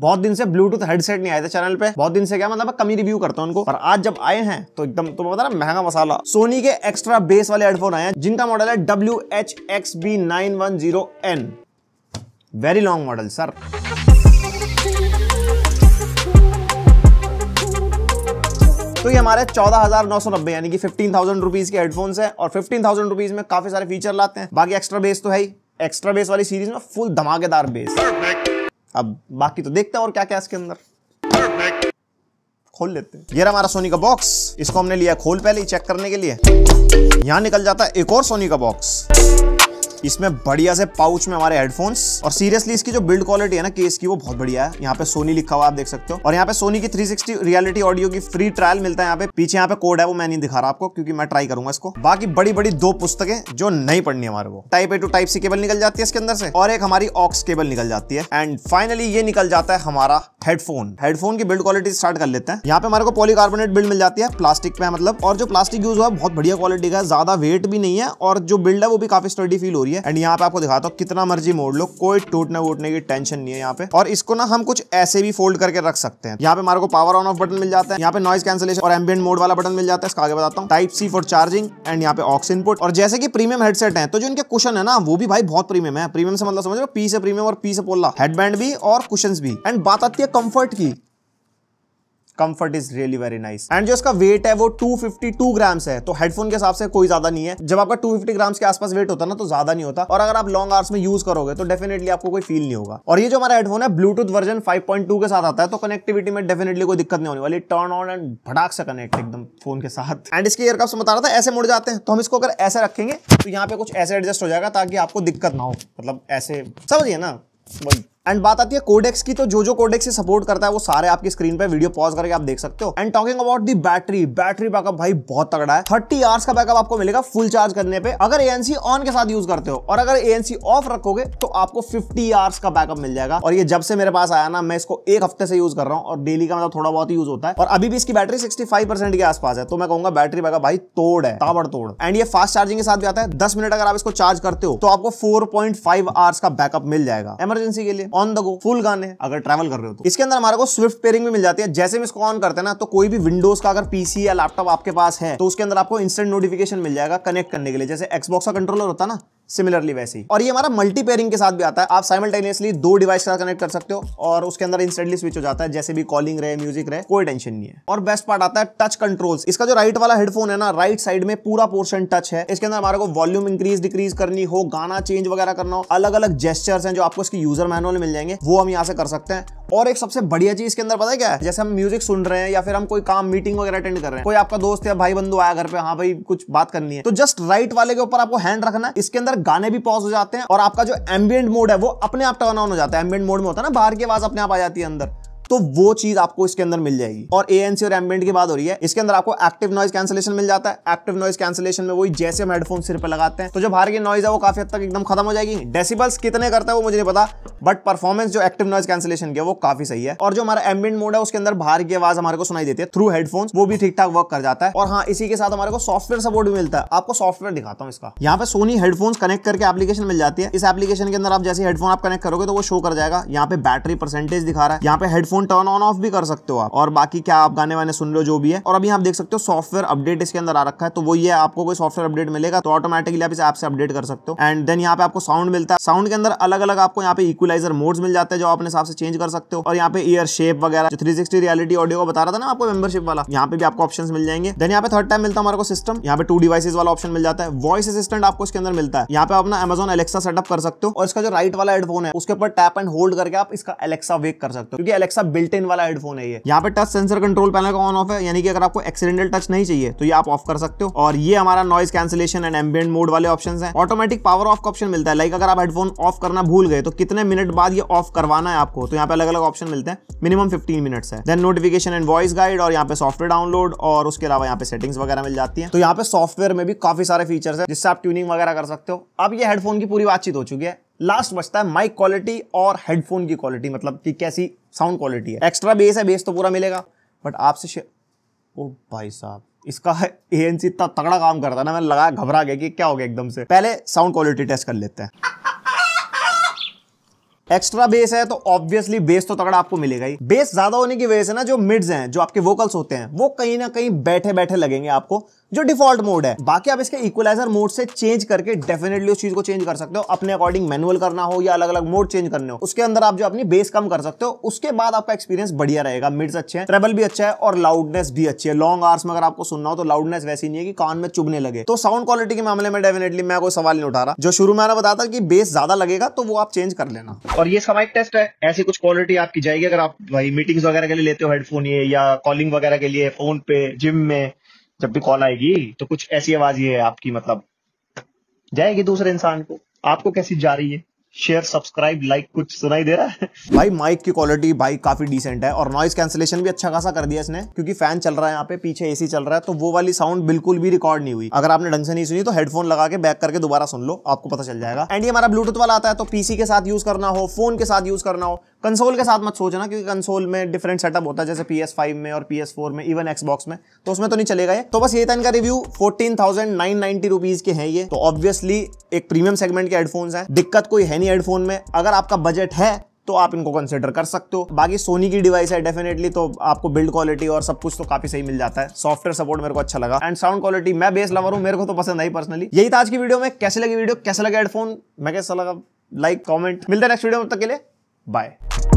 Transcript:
बहुत दिन से ब्लूटूथ हेडसेट नहीं आए थे चैनल पे बहुत दिन से क्या मतलब कमी रिव्यू करता हूँ उनको पर आज जब आए हैं तो एकदम तुम्हें पता ना महंगा मसाला सोनी के एक्स्ट्रा बेस वाले हेडफोन आए हैं जिनका मॉडल है W H X B nine one zero N very long model sir तो ये हमारे चौदह हजार नौ सौ नब्बे यानी कि फिफ्टीन थाउजेंड रुपीज के हेडफोन्स है और फिफ्टीन थाउजेंड रुपीज में काफी सारे फीचर लाते हैं बाकी एक्स्ट्रा बेस तो है ही एक्स्ट्रा बेस वाली सीरीज में फुल धमाकेदार बेस Perfect. अब बाकी तो देखते हैं और क्या क्या इसके अंदर खोल लेते हैं ये रहा हमारा सोनी का बॉक्स इसको हमने लिया खोल पहले ही चेक करने के लिए यहाँ निकल जाता है एक और सोनी का बॉक्स इसमें बढ़िया से पाउच में हमारे हेडफोन्स और सीरियसली इसकी जो बिल्ड क्वालिटी है ना केस की वो बहुत बढ़िया है यहाँ पे सोनी लिखा हुआ आप देख सकते हो और यहाँ पे सोनी की 360 रियलिटी ऑडियो की फ्री ट्रायल मिलता है यहाँ पे पीछे यहाँ पे कोड है वो मैं नहीं दिखा रहा आपको क्योंकि मैं ट्राई करूंगा इसको बाकी बड़ी बड़ी दो पुस्तकें जो नहीं पढ़नी हमारे को type A to type C cable निकल जाती है इसके अंदर से और एक हमारी ऑक्स केबल निकल जाती है एंड फाइनली ये निकल जाता है हमारा हेडफोन हेडफोन की बिल्ड क्वालिटी स्टार्ट कर लेते हैं यहाँ पे हमारे को पॉलीकार्बोनेट बिल्ड मिल जाती है प्लास्टिक पे मतलब और जो प्लास्टिक यूज हुआ है बहुत बढ़िया क्वालिटी का ज्यादा वेट भी नहीं है और जो बिल्ड है वो भी काफी स्टडी फील हो रही है है एंड यहाँ पे आपको दिखाता हूँ कितना मर्जी मोड़ लो कोई टूटने वूटने की टेंशन नहीं है यहाँ पे और इसको ना हम कुछ ऐसे भी फोल्ड करके रख सकते हैं यहाँ पे हमारे को पावर ऑन ऑफ बटन मिल जाता है यहाँ पे नॉइस कैंसिलेशन और एम्बियन मोड वाला बटन मिल जाता है आगे बताता हूँ type C for charging and यहाँ पे ऑक्स इनपुट और जैसे कि प्रीमियम हेडसेट है तो जो इनके क्वेश्चन है ना वो भी भाई बहुत प्रीमियम है प्रीमियम से मतलब समझ लो पी से प्रीमियम और पी से पोला हेडबैंड भी और क्वेश्चन भी एंड बात आती है कंफर्ट की comfort is really very nice and जो इसका वेट है वो 252 ग्राम्स है तो हेडफोन के हिसाब से कोई ज्यादा नहीं है जब आपका 250 ग्राम्स के आसपास वेट होता है ना तो ज्यादा नहीं होता और अगर आप लॉन्ग आर्स में यूज करोगे तो डेफिनेटली आपको कोई फील नहीं होगा और ये जो हमारा हेडफोन है ब्लूटूथ वर्जन 5.2 के साथ आता है तो कनेक्टिविटी में डेफिनेटली कोई दिक्कत नहीं होने वाली टर्न ऑन एंड भड़ाक से कनेक्ट एकदम फोन के साथ एंड इसके ईयर बता रहा था ऐसे मुड़ जाते हैं तो हम इसको अगर ऐसे रखेंगे तो यहाँ पे कुछ ऐसे एडजस्ट हो जाएगा ताकि आपको दिक्कत ना हो मतलब ऐसे समझिए ना वही एंड बात आती है कोडेक्स की तो जो जो कोडेक्स से सपोर्ट करता है वो सारे आपकी स्क्रीन पे वीडियो पॉज करके आप देख सकते हो and talking about the battery battery backup भाई बहुत तगड़ा है थर्टी आवर्स का बैकअप आपको मिलेगा फुल चार्ज करने पे अगर एएनसी ऑन के साथ यूज करते हो और अगर एएनसी ऑफ रखोगे तो आपको फिफ्टी आवर्स का बैकअप मिल जाएगा और ये जब से मेरे पास आया ना मैं इसको एक हफ्ते से यूज कर रहा हूँ और डेली का मतलब थोड़ा बहुत यूज होता है और अभी भी इसकी बैटरी सिक्सटी के आसपास है तो मैं कहूंगा बैटरी बैकअप भाई तोड़ है ताबड़ तोड़ एंड ये फास्ट चार्जिंग के साथ भी आता है दस मिनट अगर आप इसको चार्ज करते हो तो आपको फोर आवर्स का बैकअप मिल जाएगा एमरजेंसी के लिए ऑन द गो फुल गाने अगर ट्रेवल कर रहे हो तो इसके अंदर हमारे को स्विफ्ट पेयरिंग भी मिल जाती है जैसे हम इसको ऑन करते हैं ना तो कोई भी विंडोज का अगर पीसी या लैपटॉप आपके पास है तो उसके अंदर आपको इंस्टेंट नोटिफिकेशन मिल जाएगा कनेक्ट करने के लिए जैसे एक्सबॉक्स का कंट्रोलर होता है ना सिमिलरली वैसे ही और ये हमारा मल्टी पेयरिंग के साथ भी आता है आप साइमल्टेनियसली दो डिवाइस के साथ कनेक्ट कर सकते हो और उसके अंदर इंस्टेंटली स्विच हो जाता है जैसे भी कॉलिंग रहे म्यूजिक रहे कोई टेंशन नहीं है और बेस्ट पार्ट आता है टच कंट्रोल्स इसका जो राइट वाला हेडफोन है ना राइट साइड में पूरा पोर्शन टच है इसके अंदर हमारे को वॉल्यूम इंक्रीज डिक्रीज करनी हो गाना चेंज वगैरह करना हो अलग अलग जेस्टर्स हैं जो आपको इसके यूजर मैनुअल मिल जाएंगे वो हम यहाँ से कर सकते हैं और एक सबसे बढ़िया चीज के अंदर पता है क्या है जैसे हम म्यूजिक सुन रहे हैं या फिर हम कोई काम मीटिंग वगैरह अटेंड कर रहे हैं कोई आपका दोस्त या भाई बंधु आया घर पे हाँ भाई कुछ बात करनी है तो जस्ट राइट वाले के ऊपर आपको हैंड रखना है इसके अंदर गाने भी पॉज हो जाते हैं और आपका जो एम्बियंट मोड है वो अपने आप टर्न ऑन हो जाता है एम्बियंट मोड में होता है ना बाहर की आवाज अपने आप आ जाती है अंदर तो वो चीज आपको इसके अंदर मिल जाएगी और एएनसी और एमबेंट की बात हो रही है इसके अंदर आपको एक्टिव नॉइज कैंसिलेशन मिल जाता है एक्टिव नॉइज कैंसिलेशन में वही जैसे हम हेडफोन सिर पर लगाते हैं तो जो बाहर की नॉइज है वो काफी हद तक एकदम खत्म हो जाएगी डेसिबल्स कितने करता है वो मुझे नहीं पता बट परफॉर्मेंस जो एक्टिव नॉइज कैंसिलेशन की वो काफी सही है और जो हमारा एमबेंट मोड है उसके अंदर बाहर की आवाज हमारे को सुनाई देती है थ्रू हेडफोन वो भी ठीक ठाक वर्क कर जाता है और हाँ इसी के साथ हमारे को सॉफ्टवेयर सपोर्ट भी मिलता है आपको सॉफ्टवेयर दिखाता हूँ इसका यहाँ पे सोनी हेडफोन कनेक्ट करके एप्लीकेशन मिल जाती है इस एप्लीकेशन के अंदर आप जैसे हेडफोन आप कनेक्ट करोगे तो वो शो कर जाएगा यहाँ पे बैटरी परसेंटेज दिखा रहा है यहाँ पे headphone phone turn on off भी कर सकते हो आप और बाकी क्या आप गाने वाने सुन लो जो भी है और अभी आप देख सकते हो सॉफ्टवेयर अपडेट इसके अंदर आ रखा है तो वो ये आपको कोई सॉफ्टवेयर अपडेट मिलेगा तो ऑटोमेटिकली आप इसे ऐप से अपडेट कर सकते हो एंड देन यहाँ पे आपको साउंड मिलता है साउंड के अंदर अलग अलग आपको यहाँ पे इक्वलाइजर मोड्स मिल जाते हैं जो अपने हिसाब से चेंज कर सकते हो और यहाँ पे ईयर शेप वगैरह जो 360 रियलिटी ऑडियो को बता रहा था ना आपको मेंबरशिप वाला यहाँ पे भी आपको ऑप्शन मिल जाएंगे देन यहाँ पे थर्ड टाइम मिलता है हमारे को सिस्टम यहाँ पे टू डिवाइसेज वाला ऑप्शन मिल जाता है वॉइस असिस्टेंट आपको इसके अंदर मिलता है यहाँ पे अपना अमेजोन एलेक्सा सेटअप कर सकते हो और इसका जो राइट वाला हेडफोन है उसके ऊपर टैप एंड होल्ड करके आप इसका एलेक्सा वेक कर सकते हो क्योंकि एलेक्सा मतलब बिल्ट इन वाला हेडफोन है ये यहाँ पे टच सेंसर कंट्रोल पैनल का ऑन ऑफ है यानी कि अगर आपको एक्सीडेंटल टच नहीं चाहिए तो ये आप ऑफ कर सकते हो और ये हमारा noise cancellation and ambient mode वाले ऑप्शन है ऑटोमेटिक पावर ऑफ का ऑप्शन मिलता है लाइक अगर आप हेडफोन ऑफ करना भूल गए तो कितने मिनट बाद ये ऑफ करवाना है आपको तो यहाँ पे अलग अलग ऑप्शन मिलते हैं मिनिमम फिफ्टीन मिनट्स है then notification and voice guide और यहाँ पे सॉफ्टवेयर डाउनलोड और उसके अलावा यहाँ पे सेटिंग्स वगैरह मिल जाती है तो यहाँ पे सॉफ्टवेयर में भी काफी सारे फीचर्स है जिससे आप ट्यूनिंग वगैरह कर सकते हो अब ये हेडफोन की पूरी बातचीत हो चुकी है लास्ट बचता है माइक क्वालिटी और हेडफोन की क्वालिटी मतलब कि कैसी साउंड क्वालिटी है एक्स्ट्रा बेस है बेस तो पूरा मिलेगा बट आपसे ओ भाई साहब इसका ए एन सी इतना तगड़ा काम करता है ना मैंने लगाया घबरा गया कि क्या हो गया एकदम से पहले साउंड क्वालिटी टेस्ट कर लेते हैं एक्स्ट्रा बेस है तो ऑब्वियसली बेस तो तगड़ा आपको मिलेगा ही बेस ज्यादा होने की वजह से ना जो मिड्स हैं जो आपके वोकल्स होते हैं वो कहीं ना कहीं बैठे बैठे लगेंगे आपको जो डिफॉल्ट मोड है बाकी आप इसके इक्वलाइजर मोड से चेंज करके डेफिनेटली उस चीज को चेंज कर सकते हो अपने अकॉर्डिंग मैनुअल करना हो या अलग अलग मोड चेंज करने हो उसके अंदर आप जो अपनी बेस कम कर सकते हो उसके बाद आपका एक्सपीरियंस बढ़िया रहेगा मिड्स अच्छे हैं ट्रेबल भी अच्छा है और लाउडनेस भी अच्छी है लॉन्ग आर्स में अगर आपको सुनना हो तो लाउडनेस वैसी नहीं है कि कान में चुभने लगे तो साउंड क्वालिटी के मामले में डेफिनेटली मैं कोई सवाल नहीं उठा रहा जो शुरू में मैंने बताया था कि बेस ज्यादा लगेगा तो वो आप चेंज कर लेना और ये समाइक टेस्ट है ऐसी कुछ क्वालिटी आपकी जाएगी अगर आप भाई मीटिंग्स वगैरह के लिए लेते हो हेडफोन ये या कॉलिंग वगैरह के लिए फोन पे जिम में जब भी कॉल आएगी तो कुछ ऐसी आवाज ये है आपकी मतलब जाएगी दूसरे इंसान को आपको कैसी जा रही है शेयर सब्सक्राइब लाइक कुछ सुनाई दे रहा है भाई माइक की क्वालिटी भाई काफी डिसेंट है और नॉइस कैंसिलेशन भी अच्छा खासा कर दिया इसने क्योंकि फैन चल रहा है यहाँ पे पीछे एसी चल रहा है तो वो वाली साउंड बिल्कुल भी रिकॉर्ड नहीं हुई अगर आपने ढंग से नहीं सुनी तो हेडफोन लगा के बैक करके दोबारा सुन लो आपको पता चल जाएगा एंड ये हमारा ब्लूटूथ वाला आता है तो पीसी के साथ यूज करना हो फोन के साथ यूज करना हो कंसोल के साथ मत सोचना क्योंकि कंसोल में डिफरेंट सेटअप होता है जैसे पी फाइव में और पी फोर में इवन एक्सबॉक्स में तो उसमें तो नहीं चलेगा ये तो बस ये था इनका review fourteen thousand nine ninety rupees के हैं ये तो ऑब्वियसली एक प्रीमियम सेगमेंट के हेडफोन्स हैं दिक्कत कोई है नहीं हेडफोन में अगर आपका बजट है तो आप इनको कंसिडर कर सकते हो बाकी सोनी की डिवाइस है डेफिनेटली तो आपको बिल्ड क्वालिटी और सब कुछ तो काफी सही मिल जाता है सॉफ्टवेयर सपोर्ट मेरे को अच्छा लगा एंड साउंड क्वालिटी मैं बेस लवर हूँ मेरे को तो पसंद आई पर्सनली यही था आज की वीडियो में कैसे लगी वीडियो कैसे लगा हेडफोन मैं कैसा लगा लाइक कॉमेंट मिलता है नेक्स्ट वीडियो तक के लिए बाय